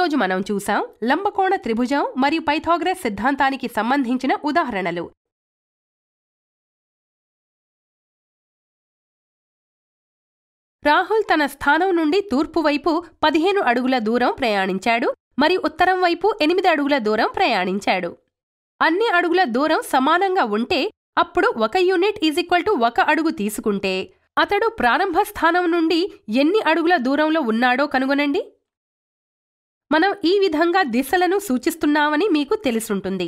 ఈరోజు మనం చూసాం లంబకోణ త్రిభుజం మరియు పైథాగ్రస్ సిద్ధాంతానికి సంబంధించిన ఉదాహరణలు రాహుల్ తన స్థానం నుండి తూర్పు వైపు పదిహేను అడుగుల దూరం ప్రయాణించాడు మరియు ఉత్తరం వైపు ఎనిమిది అడుగుల దూరం ప్రయాణించాడు అన్ని అడుగుల దూరం సమానంగా ఉంటే అప్పుడు ఒక యూనిట్ ఈజ్ ఈక్వల్ టు ఒక అడుగు తీసుకుంటే అతడు ప్రారంభ స్థానం నుండి ఎన్ని అడుగుల దూరంలో ఉన్నాడో కనుగొనండి మనం ఈ విధంగా దిశలను సూచిస్తున్నామని మీకు తెలుసుంటుంది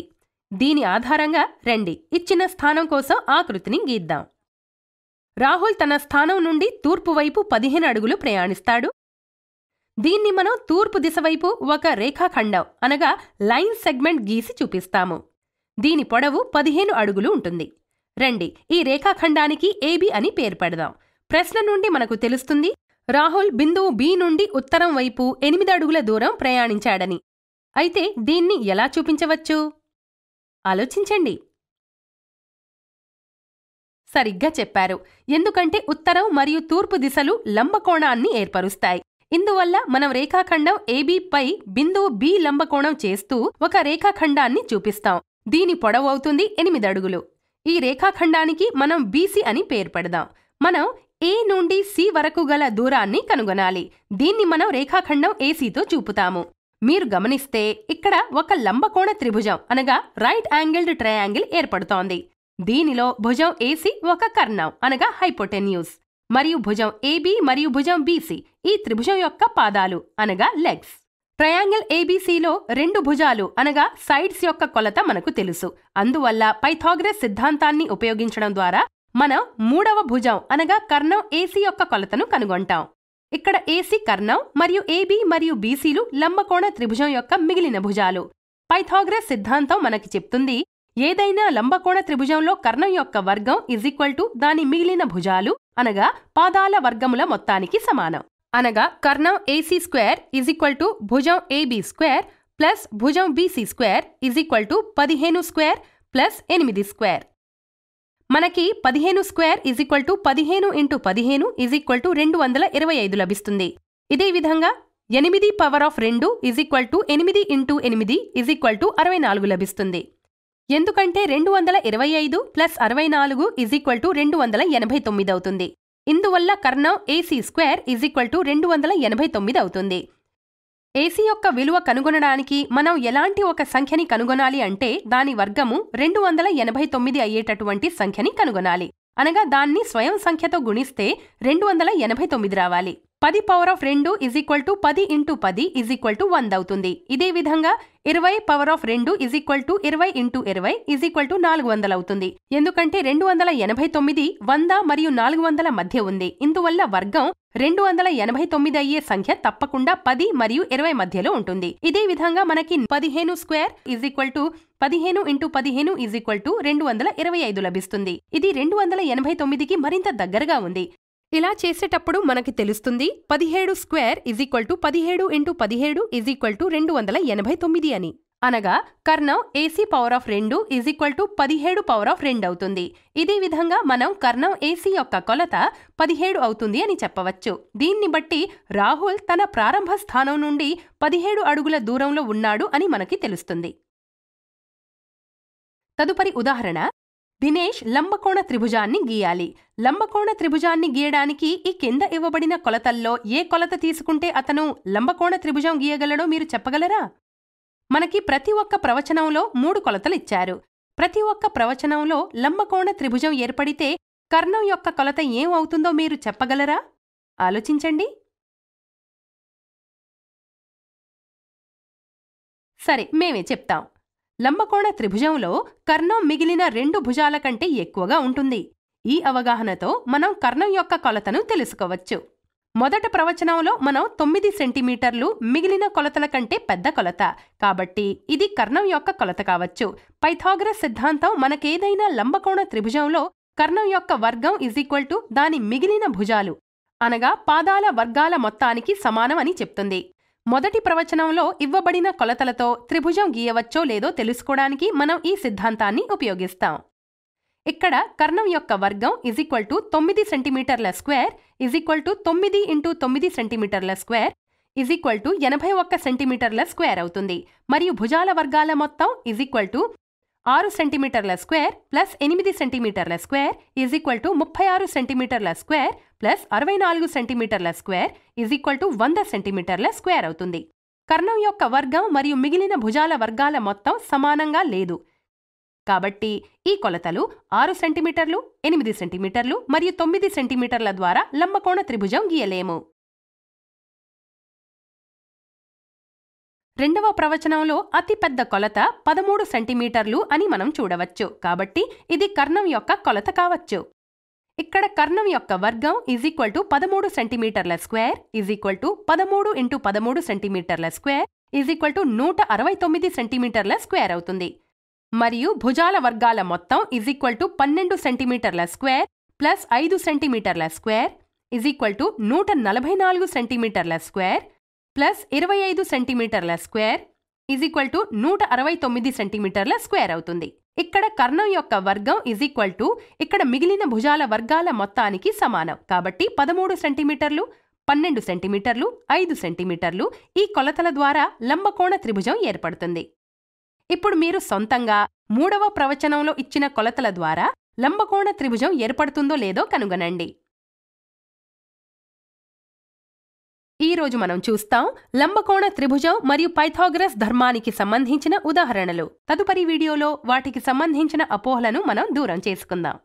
దీని ఆధారంగా రండి ఇచ్చిన స్థానం కోసం ఆకృతిని గీద్దాం రాహుల్ తన స్థానం నుండి తూర్పు వైపు పదిహేను అడుగులు ప్రయాణిస్తాడు దీన్ని మనం తూర్పు దిశవైపు ఒక రేఖాఖండం అనగా లైన్ సెగ్మెంట్ గీసి చూపిస్తాము దీని పొడవు పదిహేను అడుగులు ఉంటుంది రండి ఈ రేఖాఖండానికి ఏబి అని పేరు పెడదాం ప్రశ్న నుండి మనకు తెలుస్తుంది రాహుల్ బిందువు బి నుండి ఉత్తరం వైపు ఎనిమిది అడుగుల దూరం ప్రయాణించాడని అయితే దీన్ని ఎలా చూపించవచ్చు ఆలోచించండి సరిగ్గా చెప్పారు ఎందుకంటే ఉత్తరం మరియు తూర్పు దిశలు లంబకోణాన్ని ఏర్పరుస్తాయి ఇందువల్ల మనం రేఖాఖండం పై బిందువు బి లంబకోణం చేస్తూ ఒక రేఖాఖండాన్ని చూపిస్తాం దీని పొడవవుతుంది ఎనిమిది అడుగులు ఈ రేఖాఖండానికి మనం బీసీ అని పేరు పెడదాం మనం ఏ నుండి సి వరకు గల దూరాన్ని కనుగొనాలి దీన్ని మనం రేఖాఖండం ఏసీతో చూపుతాము మీరు గమనిస్తే ఇక్కడ ఒక లంబకోణ త్రిభుజం అనగా రైట్ యాంగిల్డ్ ట్రయాంగిల్ ఏర్పడుతోంది దీనిలో భుజం ఏసీ ఒక కర్ణం అనగా హైపోటెన్యూస్ మరియు భుజం ఏబీ మరియు భుజం బీసీ ఈ త్రిభుజం యొక్క పాదాలు అనగా లెగ్స్ ట్రయాంగిల్ ఏబీసీలో రెండు భుజాలు అనగా సైడ్స్ యొక్క కొలత మనకు తెలుసు అందువల్ల పైథాగ్రస్ సిద్ధాంతాన్ని ఉపయోగించడం ద్వారా మన మూడవ భుజం అనగా కర్ణం ఏసీ యొక్క కొలతను కనుగొంటాం ఇక్కడ ఏసీ కర్ణం మరియు ఏబీ మరియు బీసీలు లంబకోణ త్రిభుజం యొక్క మిగిలిన భుజాలు పైథాగ్రస్ సిద్ధాంతం మనకి చెప్తుంది ఏదైనా లంబకోణ త్రిభుజంలో కర్ణం యొక్క వర్గం ఇజ్ ఈక్వల్ టు దాని మిగిలిన భుజాలు అనగా పాదాల వర్గముల మొత్తానికి సమానం అనగా కర్ణం AC square is equal to భుజం ఏబీ స్క్వేర్ ప్లస్ భుజం BC square is equal to పదిహేను స్క్వేర్ ప్లస్ ఎనిమిది స్క్వేర్ మనకి పదిహేను స్క్వేర్ ఈజీక్వల్ ఈక్వల్ టు పదిహేను ఇంటూ పదిహేను ఈజీక్వల్ ఈక్వల్ టు రెండు వందల ఇరవై ఐదు లభిస్తుంది ఇదే విధంగా ఎనిమిది పవర్ ఆఫ్ రెండు ఈజీక్వల్ ఈక్వల్ టు ఎనిమిది ఇంటూ ఎనిమిది ఈజీక్వల్ ఈక్వల్ టు అరవై నాలుగు లభిస్తుంది ఎందుకంటే రెండు వందల ఇరవై ఐదు ప్లస్ అరవై నాలుగు ఈజీక్వల్ ఈక్వల్ టు రెండు వందల ఎనభై తొమ్మిది అవుతుంది ఇందువల్ల కర్ణం AC square is equal equal to రెండు వందల ఎనభై తొమ్మిది అవుతుంది ఏసీ యొక్క విలువ కనుగొనడానికి మనం ఎలాంటి ఒక సంఖ్యని కనుగొనాలి అంటే దాని వర్గము రెండు వందల ఎనభై తొమ్మిది అయ్యేటటువంటి సంఖ్యని కనుగొనాలి అనగా దాన్ని స్వయం సంఖ్యతో గుణిస్తే రెండు వందల ఎనభై తొమ్మిది రావాలి పది పవర్ ఆఫ్ రెండు ఇజ్ ఈక్వల్ టు పది ఇంటూ పది ఇజ్ ఈక్వల్ టు వంద అవుతుంది ఇదే విధంగా ఇరవై పవర్ ఆఫ్ రెండు ఇజ్ ఈక్వల్ టు ఇరవై ఇంటూ ఇరవై ఇజ్ ఈక్వల్ టు నాలుగు వందలు అవుతుంది ఎందుకంటే రెండు వందల ఎనభై తొమ్మిది వంద మరియు నాలుగు వందల మధ్య ఉంది ఇందువల్ల వర్గం రెండు వందల ఎనభై తొమ్మిది అయ్యే సంఖ్య తప్పకుండా పది మరియు ఇరవై మధ్యలో ఉంటుంది ఇదే విధంగా మనకి పదిహేను స్క్వేర్ ఇజ్ ఈక్వల్ టు పదిహేను ఇంటూ పదిహేను ఇజ్ ఈక్వల్ టు రెండు వందల ఇరవై ఐదు లభిస్తుంది ఇది రెండు వందల ఎనభై తొమ్మిదికి మరింత దగ్గరగా ఉంది ఇలా చేసేటప్పుడు మనకి తెలుస్తుంది పదిహేడు స్క్వేర్ ఇజ్ ఈక్వల్ టు పదిహేడు ఇంటూ పదిహేడు ఇజ్ ఈక్వల్ టు రెండు వందల ఎనభై తొమ్మిది అని అనగా కర్ణం ఏసీ పవర్ ఆఫ్ రెండు ఈజ్ ఈక్వల్ టు పదిహేడు పవర్ ఆఫ్ రెండు అవుతుంది ఇదే విధంగా మనం కర్ణం ఏసీ యొక్క కొలత పదిహేడు అవుతుంది అని చెప్పవచ్చు దీన్ని బట్టి రాహుల్ తన ప్రారంభ స్థానం నుండి పదిహేడు అడుగుల దూరంలో ఉన్నాడు అని మనకి తెలుస్తుంది తదుపరి ఉదాహరణ దినేష్ లంబకోణ త్రిభుజాన్ని గీయాలి లంబకోణ త్రిభుజాన్ని గీయడానికి ఈ కింద ఇవ్వబడిన కొలతల్లో ఏ కొలత తీసుకుంటే అతను లంబకోణ త్రిభుజం గీయగలడో మీరు చెప్పగలరా మనకి ప్రతి ఒక్క ప్రవచనంలో మూడు కొలతలు ఇచ్చారు ప్రతి ఒక్క ప్రవచనంలో లంబకోణ త్రిభుజం ఏర్పడితే కర్ణం యొక్క కొలత ఏం అవుతుందో మీరు చెప్పగలరా ఆలోచించండి సరే మేమే చెప్తాం లంబకోణ త్రిభుజంలో కర్ణం మిగిలిన రెండు భుజాల కంటే ఎక్కువగా ఉంటుంది ఈ అవగాహనతో మనం కర్ణం యొక్క కొలతను తెలుసుకోవచ్చు మొదట ప్రవచనంలో మనం తొమ్మిది సెంటీమీటర్లు మిగిలిన కొలతల కంటే పెద్ద కొలత కాబట్టి ఇది కర్ణం యొక్క కొలత కావచ్చు పైథాగరస్ సిద్ధాంతం మనకేదైనా లంబకోణ త్రిభుజంలో కర్ణం యొక్క వర్గం ఇజ్ ఈక్వల్ టు దాని మిగిలిన భుజాలు అనగా పాదాల వర్గాల మొత్తానికి సమానం అని చెప్తుంది మొదటి ప్రవచనంలో ఇవ్వబడిన కొలతలతో త్రిభుజం గీయవచ్చో లేదో తెలుసుకోవడానికి మనం ఈ సిద్ధాంతాన్ని ఉపయోగిస్తాం ఇక్కడ కర్ణం యొక్క వర్గం ఇజ్ ఈక్వల్ టు తొమ్మిది సెంటీమీటర్ల స్క్వేర్ ఇజ్ ఈక్వల్ టు తొమ్మిది ఇంటూ తొమ్మిది సెంటీమీటర్ల స్క్వేర్ ఇజ్ ఈక్వల్ టు ఎనభై ఒక్క సెంటీమీటర్ల స్క్వేర్ అవుతుంది మరియు భుజాల వర్గాల మొత్తం ఇజ్ ఈక్వల్ టు ఆరు సెంటీమీటర్ల స్క్వేర్ ప్లస్ ఎనిమిది సెంటీమీటర్ల స్క్వేర్ ఈజ్ ఈక్వల్ టు ముప్పై ఆరు సెంటీమీటర్ల స్క్వేర్ ప్లస్ అరవై నాలుగు సెంటీమీటర్ల స్క్వేర్ ఈజ్ ఈక్వల్ టు వంద సెంటీమీటర్ల స్క్వేర్ అవుతుంది కర్ణం యొక్క వర్గం మరియు మిగిలిన భుజాల వర్గాల మొత్తం సమానంగా లేదు కాబట్టి ఈ కొలతలు ఆరు సెంటీమీటర్లు ఎనిమిది సెంటీమీటర్లు మరియు తొమ్మిది సెంటీమీటర్ల ద్వారా లంబకోణ త్రిభుజం గీయలేము రెండవ ప్రవచనంలో అతిపెద్ద కొలత పదమూడు సెంటీమీటర్లు అని మనం చూడవచ్చు కాబట్టి ఇది కర్ణం యొక్క కొలత కావచ్చు ఇక్కడ కర్ణం యొక్క వర్గం ఈజ్ ఈక్వల్ టు పదమూడు సెంటీమీటర్ల స్క్వేర్ ఈజ్ ఈక్వల్ టు పదమూడు ఇంటూ పదమూడు సెంటీమీటర్ల స్క్వేర్ ఈజ్ ఈక్వల్ టు నూట అరవై తొమ్మిది సెంటీమీటర్ల స్క్వేర్ అవుతుంది మరియు భుజాల వర్గాల మొత్తం ఈజ్ ఈక్వల్ టు పన్నెండు సెంటీమీటర్ల స్క్వేర్ ప్లస్ ఐదు సెంటీమీటర్ల స్క్వేర్ ఈజ్ ఈక్వల్ టు నూట నలభై నాలుగు సెంటీమీటర్ల స్క్వేర్ ప్లస్ ఇరవై ఐదు సెంటీమీటర్ల స్క్వేర్ ఈజ్ ఈక్వల్ టు నూట అరవై తొమ్మిది సెంటీమీటర్ల స్క్వేర్ అవుతుంది ఇక్కడ కర్ణం యొక్క వర్గం ఇజ్ ఈక్వల్ టు ఇక్కడ మిగిలిన భుజాల వర్గాల మొత్తానికి సమానం కాబట్టి పదమూడు సెంటీమీటర్లు పన్నెండు సెంటీమీటర్లు ఐదు సెంటీమీటర్లు ఈ కొలతల ద్వారా లంబకోణ త్రిభుజం ఏర్పడుతుంది ఇప్పుడు మీరు సొంతంగా మూడవ ప్రవచనంలో ఇచ్చిన కొలతల ద్వారా లంబకోణ త్రిభుజం ఏర్పడుతుందో లేదో కనుగొనండి ఈ రోజు మనం చూస్తాం లంబకోణ త్రిభుజం మరియు పైథాగ్రస్ ధర్మానికి సంబంధించిన ఉదాహరణలు తదుపరి వీడియోలో వాటికి సంబంధించిన అపోహలను మనం దూరం చేసుకుందాం